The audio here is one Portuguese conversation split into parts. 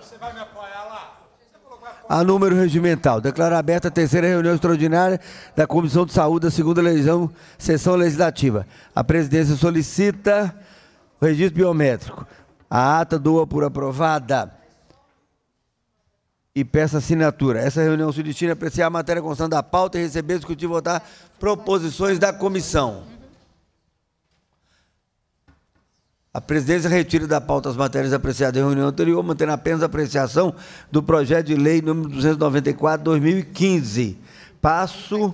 Você vai me apoiar lá? A número regimental. Declaro aberta a terceira reunião extraordinária da Comissão de Saúde da segunda legião, sessão legislativa. A presidência solicita o registro biométrico. A ata doa por aprovada e peça assinatura. Essa reunião se destina a apreciar a matéria constante da pauta e receber, discutir e votar proposições da comissão. A presidência retira da pauta as matérias apreciadas em reunião anterior, mantendo apenas a apreciação do projeto de lei número 294/2015. Passo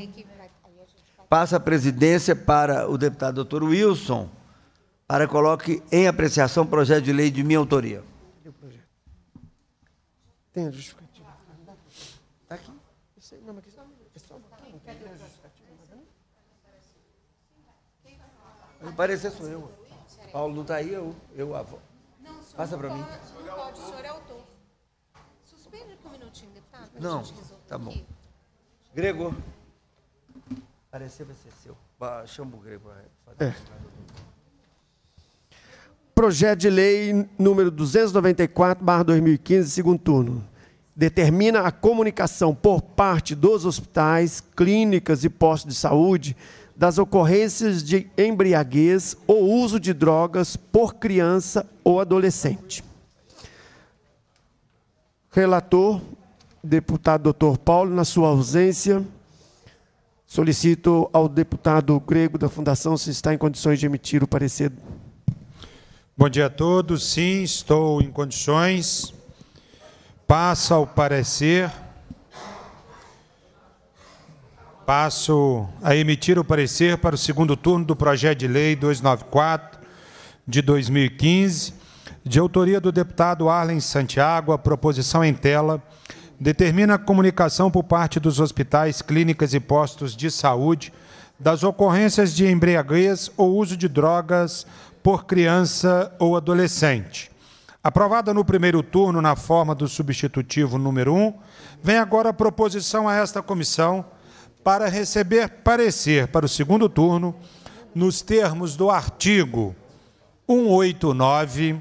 passa a presidência para o deputado doutor Wilson para que coloque em apreciação o projeto de lei de minha autoria. Tem a justificativa. Está aqui? não, mas é só um pouquinho. Tem a justificativa. Não Aparecer sou eu. Paulo não está aí, eu, eu avó. Passa para mim. Não pode, o senhor é autor. Suspende aqui um minutinho, deputado, para não, a gente resolver. Tá bom. Aqui. Gregor. Parecer vai ser seu. Chama o Gregor. É. Projeto de lei número 294, barra 2015, segundo turno. Determina a comunicação por parte dos hospitais, clínicas e postos de saúde das ocorrências de embriaguez ou uso de drogas por criança ou adolescente. Relator, deputado doutor Paulo, na sua ausência, solicito ao deputado grego da Fundação se está em condições de emitir o parecer. Bom dia a todos. Sim, estou em condições. Passa o parecer Passo a emitir o parecer para o segundo turno do projeto de lei 294 de 2015, de autoria do deputado Arlen Santiago, a proposição em tela determina a comunicação por parte dos hospitais, clínicas e postos de saúde das ocorrências de embriaguez ou uso de drogas por criança ou adolescente. Aprovada no primeiro turno na forma do substitutivo número 1, vem agora a proposição a esta comissão para receber parecer para o segundo turno, nos termos do artigo 189,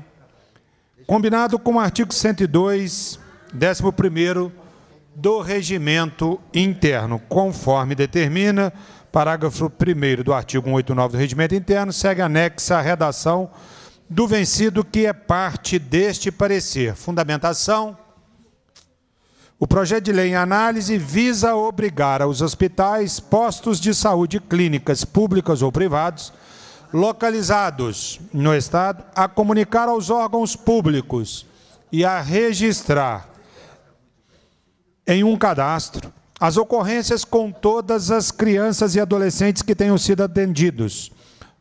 combinado com o artigo 102, 11 do regimento interno, conforme determina parágrafo 1 do artigo 189 do regimento interno, segue anexa a redação do vencido que é parte deste parecer. Fundamentação o projeto de lei em análise visa obrigar aos hospitais, postos de saúde, clínicas públicas ou privados, localizados no Estado, a comunicar aos órgãos públicos e a registrar em um cadastro as ocorrências com todas as crianças e adolescentes que tenham sido atendidos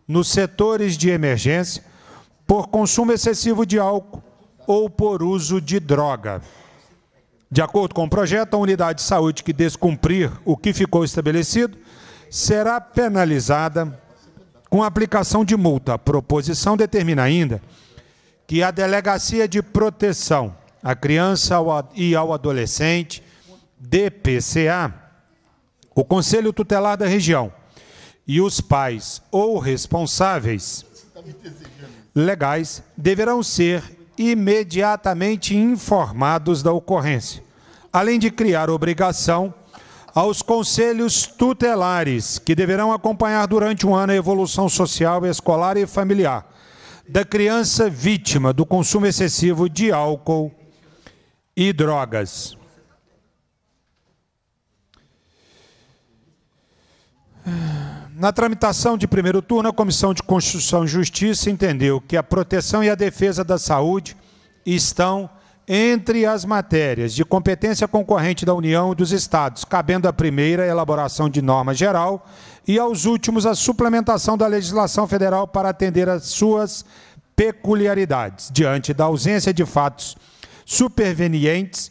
nos setores de emergência por consumo excessivo de álcool ou por uso de droga. De acordo com o projeto, a unidade de saúde que descumprir o que ficou estabelecido será penalizada com aplicação de multa. A proposição determina ainda que a Delegacia de Proteção à Criança e ao Adolescente, DPCA, o Conselho Tutelar da região e os pais ou responsáveis legais deverão ser imediatamente informados da ocorrência, além de criar obrigação aos conselhos tutelares, que deverão acompanhar durante um ano a evolução social, escolar e familiar da criança vítima do consumo excessivo de álcool e drogas. Ah. Na tramitação de primeiro turno, a Comissão de Constituição e Justiça entendeu que a proteção e a defesa da saúde estão entre as matérias de competência concorrente da União e dos Estados, cabendo à primeira a elaboração de norma geral e aos últimos a suplementação da legislação federal para atender às suas peculiaridades, diante da ausência de fatos supervenientes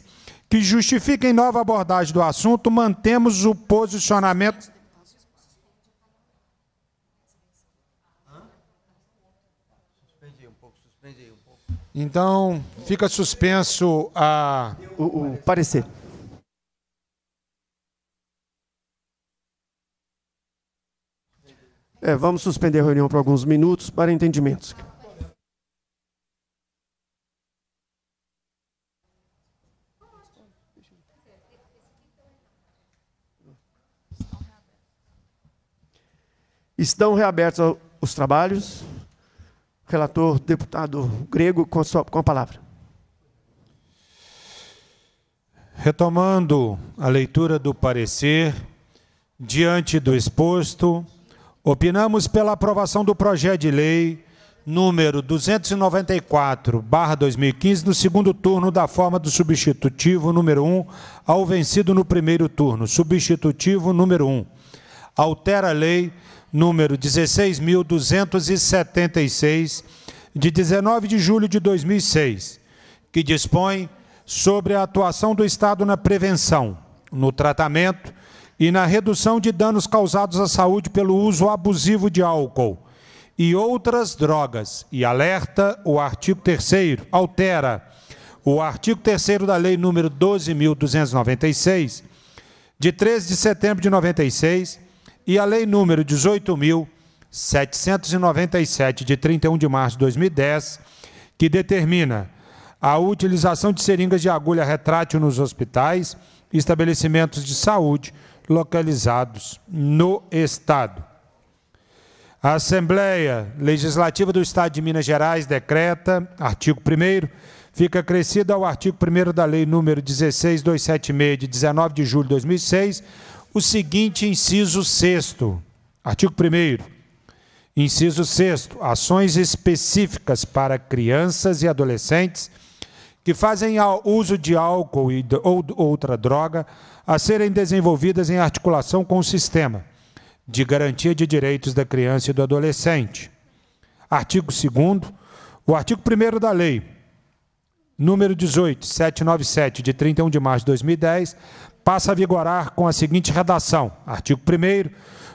que justifiquem nova abordagem do assunto, mantemos o posicionamento Então, fica suspenso a... o, o parecer. É, vamos suspender a reunião por alguns minutos para entendimentos. Estão reabertos os trabalhos. Relator, deputado grego, com a, sua, com a palavra. Retomando a leitura do parecer, diante do exposto, opinamos pela aprovação do projeto de lei número 294/2015 no segundo turno da forma do substitutivo número 1 ao vencido no primeiro turno. Substitutivo número 1. Altera a lei número 16.276, de 19 de julho de 2006, que dispõe sobre a atuação do Estado na prevenção, no tratamento e na redução de danos causados à saúde pelo uso abusivo de álcool e outras drogas, e alerta o artigo 3 altera o artigo 3 da Lei número 12.296, de 13 de setembro de 96, e a Lei número 18.797, de 31 de março de 2010, que determina a utilização de seringas de agulha retrátil nos hospitais e estabelecimentos de saúde localizados no Estado. A Assembleia Legislativa do Estado de Minas Gerais decreta, artigo 1 fica acrescido ao artigo 1 da Lei número 16276 de 19 de julho de 2006, o seguinte inciso sexto, artigo 1 Inciso sexto Ações específicas para crianças e adolescentes que fazem uso de álcool ou outra droga a serem desenvolvidas em articulação com o sistema de garantia de direitos da criança e do adolescente. Artigo 2. O artigo 1 da lei, número 18, 797, de 31 de março de 2010, passa a vigorar com a seguinte redação: artigo 1.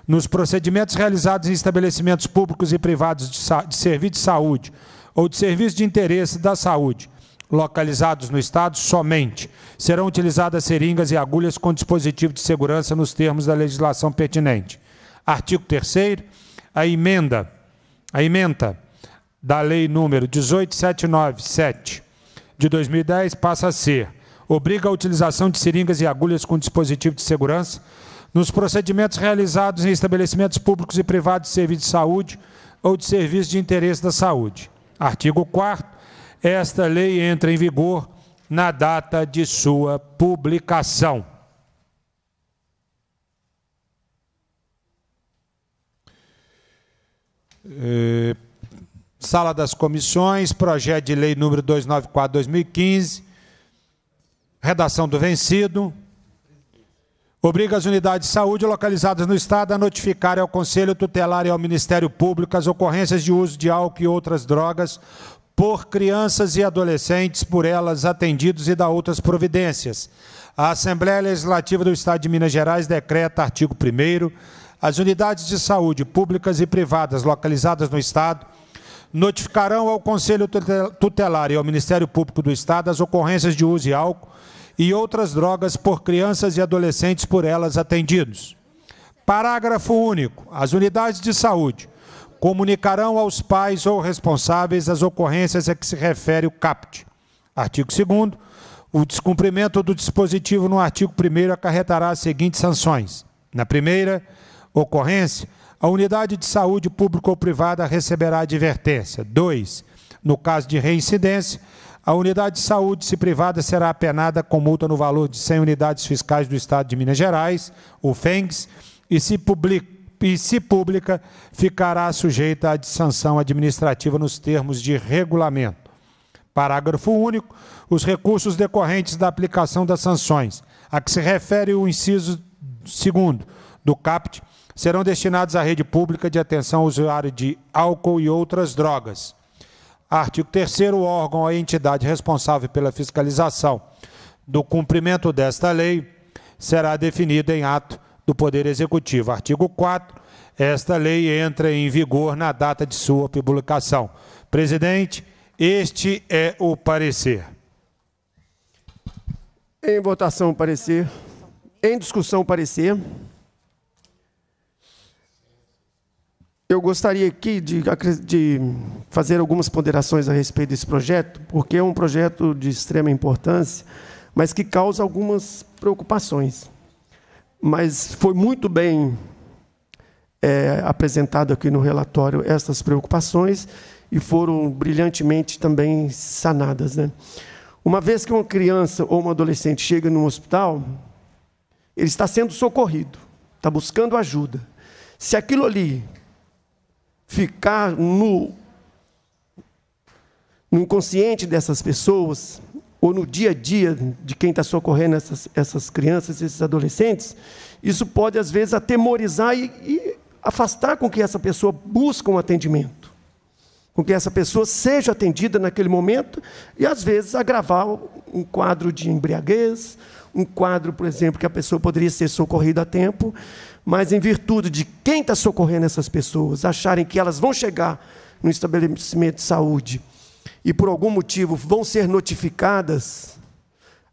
Nos procedimentos realizados em estabelecimentos públicos e privados de, de serviço de saúde ou de serviço de interesse da saúde, localizados no Estado somente. Serão utilizadas seringas e agulhas com dispositivo de segurança nos termos da legislação pertinente. Artigo 3 a emenda, a emenda da Lei número 18797 de 2010 passa a ser obriga a utilização de seringas e agulhas com dispositivo de segurança nos procedimentos realizados em estabelecimentos públicos e privados de serviço de saúde ou de serviço de interesse da saúde. Artigo 4 Esta lei entra em vigor na data de sua publicação. É, sala das Comissões, projeto de lei número 294/2015 redação do vencido, obriga as unidades de saúde localizadas no Estado a notificar ao Conselho Tutelar e ao Ministério Público as ocorrências de uso de álcool e outras drogas por crianças e adolescentes por elas atendidos e da outras providências. A Assembleia Legislativa do Estado de Minas Gerais decreta, artigo 1 as unidades de saúde públicas e privadas localizadas no Estado notificarão ao Conselho Tutelar e ao Ministério Público do Estado as ocorrências de uso de álcool e outras drogas por crianças e adolescentes por elas atendidos. Parágrafo único. As unidades de saúde comunicarão aos pais ou responsáveis as ocorrências a que se refere o CAPT. Artigo 2 o descumprimento do dispositivo no artigo 1 acarretará as seguintes sanções. Na primeira ocorrência, a unidade de saúde pública ou privada receberá advertência. 2. No caso de reincidência, a unidade de saúde, se privada, será apenada com multa no valor de 100 unidades fiscais do Estado de Minas Gerais, o FENGS, e se, publica, e se pública, ficará sujeita à sanção administrativa nos termos de regulamento. Parágrafo único. Os recursos decorrentes da aplicação das sanções, a que se refere o inciso segundo do CAPT, serão destinados à rede pública de atenção ao usuário de álcool e outras drogas. Artigo 3 o órgão ou entidade responsável pela fiscalização do cumprimento desta lei será definido em ato do Poder Executivo. Artigo 4 esta lei entra em vigor na data de sua publicação. Presidente, este é o parecer. Em votação, parecer. Em discussão, parecer. Eu gostaria aqui de, de, fazer algumas ponderações a respeito desse projeto, porque é um projeto de extrema importância, mas que causa algumas preocupações. Mas foi muito bem é, apresentado aqui no relatório essas preocupações e foram brilhantemente também sanadas. Né? Uma vez que uma criança ou uma adolescente chega no hospital, ele está sendo socorrido, está buscando ajuda. Se aquilo ali ficar no, no inconsciente dessas pessoas, ou no dia a dia de quem está socorrendo essas, essas crianças, esses adolescentes, isso pode, às vezes, atemorizar e, e afastar com que essa pessoa busque um atendimento, com que essa pessoa seja atendida naquele momento e, às vezes, agravar um quadro de embriaguez, um quadro, por exemplo, que a pessoa poderia ser socorrida a tempo mas em virtude de quem está socorrendo essas pessoas, acharem que elas vão chegar no estabelecimento de saúde e por algum motivo vão ser notificadas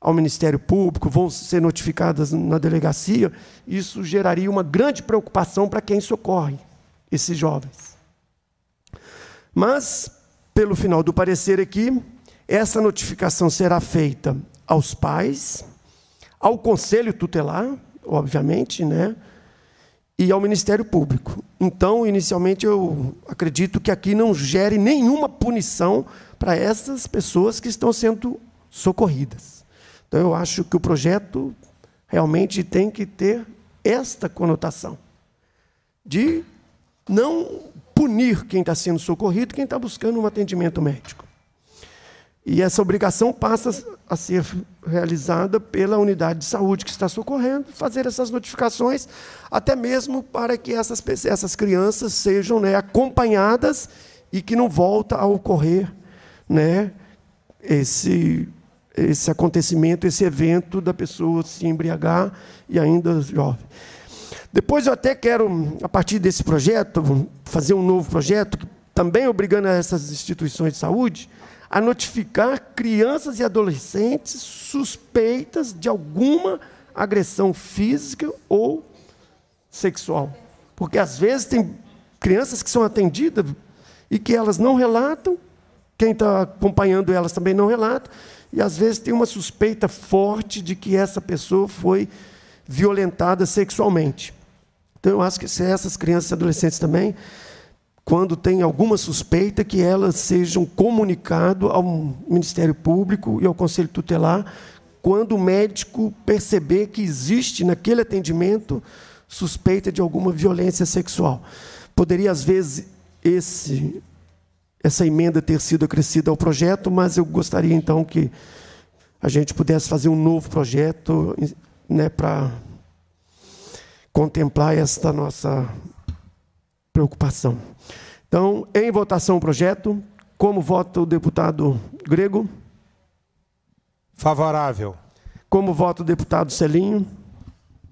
ao Ministério Público, vão ser notificadas na delegacia, isso geraria uma grande preocupação para quem socorre esses jovens. Mas, pelo final do parecer aqui, essa notificação será feita aos pais, ao conselho tutelar, obviamente, né? e ao Ministério Público. Então, inicialmente, eu acredito que aqui não gere nenhuma punição para essas pessoas que estão sendo socorridas. Então, eu acho que o projeto realmente tem que ter esta conotação de não punir quem está sendo socorrido, quem está buscando um atendimento médico. E essa obrigação passa a ser realizada pela unidade de saúde que está socorrendo, fazer essas notificações, até mesmo para que essas, essas crianças sejam né, acompanhadas e que não volta a ocorrer né, esse, esse acontecimento, esse evento da pessoa se embriagar e ainda jovem. Depois eu até quero, a partir desse projeto, fazer um novo projeto, também obrigando essas instituições de saúde, a notificar crianças e adolescentes suspeitas de alguma agressão física ou sexual. Porque às vezes tem crianças que são atendidas e que elas não relatam, quem está acompanhando elas também não relata, e às vezes tem uma suspeita forte de que essa pessoa foi violentada sexualmente. Então eu acho que se essas crianças e adolescentes também quando tem alguma suspeita, que elas sejam comunicadas ao Ministério Público e ao Conselho Tutelar, quando o médico perceber que existe naquele atendimento suspeita de alguma violência sexual. Poderia, às vezes, esse, essa emenda ter sido acrescida ao projeto, mas eu gostaria, então, que a gente pudesse fazer um novo projeto né, para contemplar esta nossa preocupação. Então, em votação o projeto, como vota o deputado Grego? Favorável. Como vota o deputado Celinho?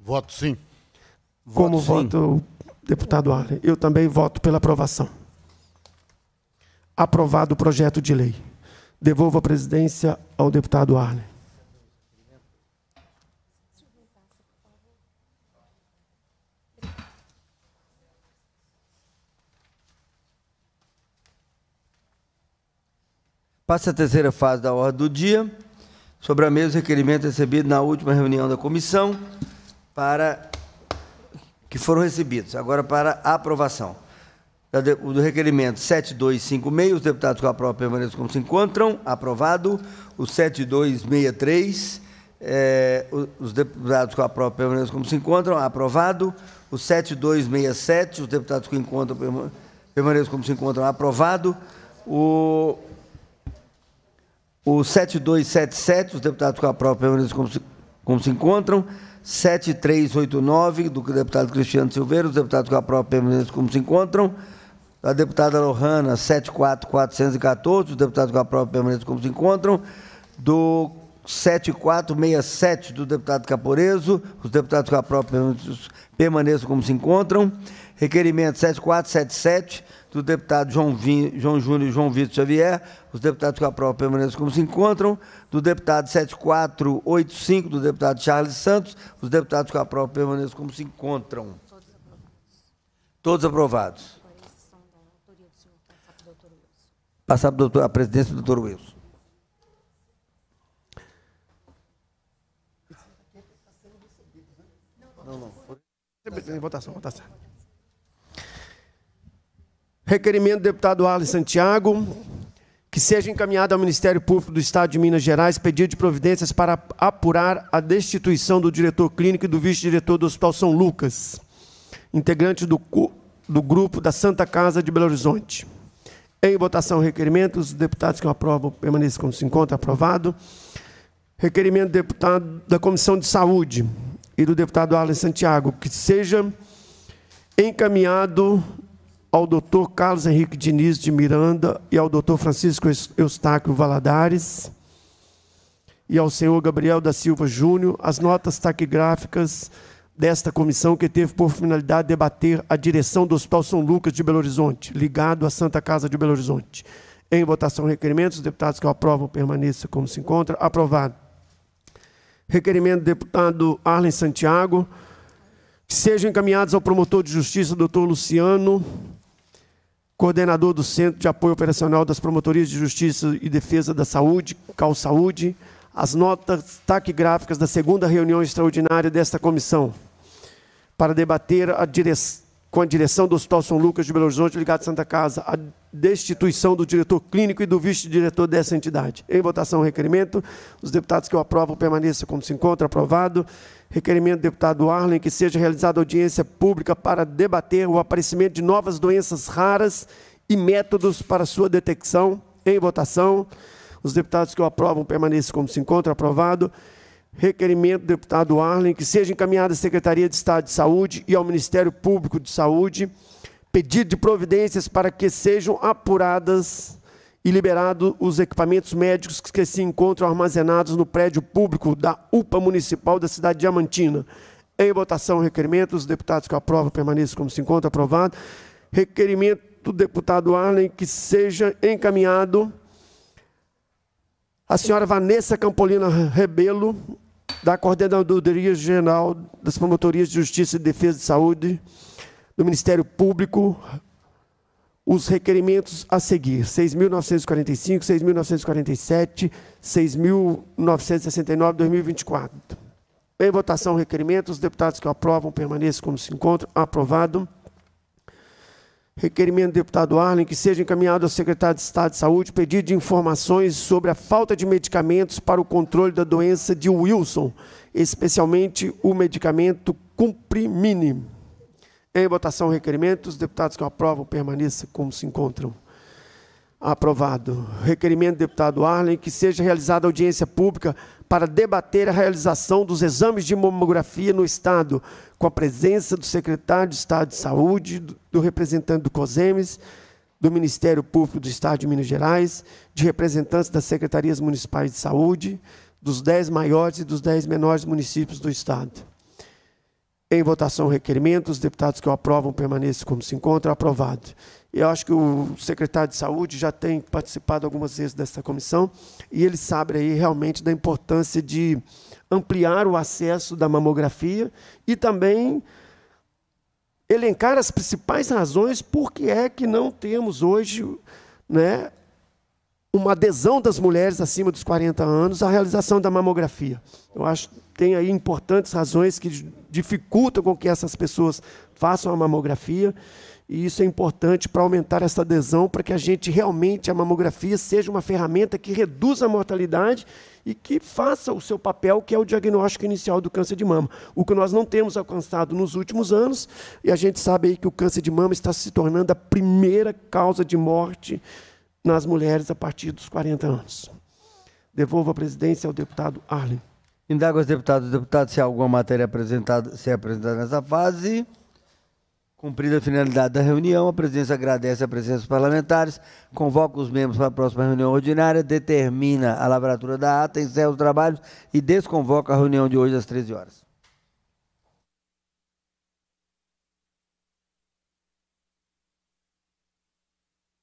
Voto sim. Como voto vota o deputado Arlen? Eu também voto pela aprovação. Aprovado o projeto de lei. Devolvo a presidência ao deputado Arlen. Passa a terceira fase da ordem do dia. Sobre a mesa, requerimento é recebido na última reunião da comissão para que foram recebidos. Agora para aprovação. Do requerimento 7256, os deputados que aprovam permaneçam como se encontram. Aprovado. O 7263, é, eh, os deputados que aprovam permaneçam como se encontram. Aprovado. O 7267, os deputados que encontram permaneçam como se encontram. Aprovado. O o 7277, os deputados com a própria como se, como se encontram. 7389, do deputado Cristiano Silveira, os deputados com a própria permanência como se encontram. A deputada Lohana, 74414, os deputados com a própria permanência como se encontram. Do 7467, do deputado Caporeso, os deputados com a própria permanência como se encontram. Requerimento 7477 do deputado João, Vim, João Júnior e João Vitor Xavier, os deputados que aprovam permaneçam como se encontram, do deputado 7485 do deputado Charles Santos, os deputados que aprovam permaneçam como se encontram. Todos aprovados. Todos aprovados. Passar para doutor, a presidência do doutor Wilson. Não, não. Em votação, votação. Requerimento do deputado Arlen Santiago, que seja encaminhado ao Ministério Público do Estado de Minas Gerais pedido de providências para apurar a destituição do diretor clínico e do vice-diretor do Hospital São Lucas, integrante do, do grupo da Santa Casa de Belo Horizonte. Em votação, requerimento. Os deputados que aprovam permaneçam como se encontra. Aprovado. Requerimento do deputado da Comissão de Saúde e do deputado Arlen Santiago, que seja encaminhado ao doutor Carlos Henrique Diniz de Miranda e ao doutor Francisco Eustáquio Valadares e ao senhor Gabriel da Silva Júnior as notas taquigráficas desta comissão que teve por finalidade debater a direção do Hospital São Lucas de Belo Horizonte, ligado à Santa Casa de Belo Horizonte. Em votação, requerimentos. Os deputados que o aprovam permaneçam como se encontra. Aprovado. Requerimento do deputado Arlen Santiago. Que sejam encaminhados ao promotor de justiça, doutor Luciano coordenador do Centro de Apoio Operacional das Promotorias de Justiça e Defesa da Saúde, Cal Saúde, as notas taquigráficas da segunda reunião extraordinária desta comissão, para debater a direção com a direção do Hospital São Lucas de Belo Horizonte, ligado à Santa Casa, a destituição do diretor clínico e do vice-diretor dessa entidade. Em votação, requerimento. Os deputados que o aprovam permaneçam como se encontra. Aprovado. Requerimento do deputado Arlen que seja realizada audiência pública para debater o aparecimento de novas doenças raras e métodos para sua detecção. Em votação. Os deputados que o aprovam permaneçam como se encontra. Aprovado requerimento do deputado Arlen, que seja encaminhada à Secretaria de Estado de Saúde e ao Ministério Público de Saúde, pedido de providências para que sejam apuradas e liberados os equipamentos médicos que se encontram armazenados no prédio público da UPA Municipal da cidade de Diamantina. Em votação, requerimento. Os deputados que aprovam permaneçam como se encontra aprovado. Requerimento do deputado Arlen que seja encaminhado a senhora Vanessa Campolina Rebelo, da Coordenadoria Regional das Promotorias de Justiça e Defesa de Saúde do Ministério Público, os requerimentos a seguir: 6.945, 6.947, 6.969, 2024. Em votação, requerimentos. Os deputados que aprovam permaneçam como se encontram. Aprovado. Requerimento do deputado Arlen que seja encaminhado ao secretário de Estado de Saúde pedido de informações sobre a falta de medicamentos para o controle da doença de Wilson, especialmente o medicamento Cumprimine. Em votação, requerimento. Os deputados que aprovam permaneçam como se encontram. Aprovado. Requerimento do deputado Arlen que seja realizada audiência pública para debater a realização dos exames de mamografia no Estado, com a presença do secretário de Estado de Saúde, do representante do COSEMES, do Ministério Público do Estado de Minas Gerais, de representantes das secretarias municipais de saúde, dos dez maiores e dos dez menores municípios do Estado. Em votação, requerimento. Os deputados que o aprovam permaneçam como se encontram. Aprovado. Eu acho que o secretário de Saúde já tem participado algumas vezes dessa comissão e ele sabe aí realmente da importância de ampliar o acesso da mamografia e também elencar as principais razões por que é que não temos hoje né, uma adesão das mulheres acima dos 40 anos à realização da mamografia. Eu acho que tem aí importantes razões que dificultam com que essas pessoas façam a mamografia e isso é importante para aumentar essa adesão, para que a gente realmente a mamografia seja uma ferramenta que reduza a mortalidade e que faça o seu papel, que é o diagnóstico inicial do câncer de mama. O que nós não temos alcançado nos últimos anos, e a gente sabe aí que o câncer de mama está se tornando a primeira causa de morte nas mulheres a partir dos 40 anos. Devolvo a presidência ao deputado Arlen. Indago aos deputados, deputado, se há alguma matéria apresentada, se é apresentada nessa fase. Cumprida a finalidade da reunião, a presidência agradece a presença dos parlamentares, convoca os membros para a próxima reunião ordinária, determina a lavratura da ata, encerra os trabalhos e desconvoca a reunião de hoje às 13 horas.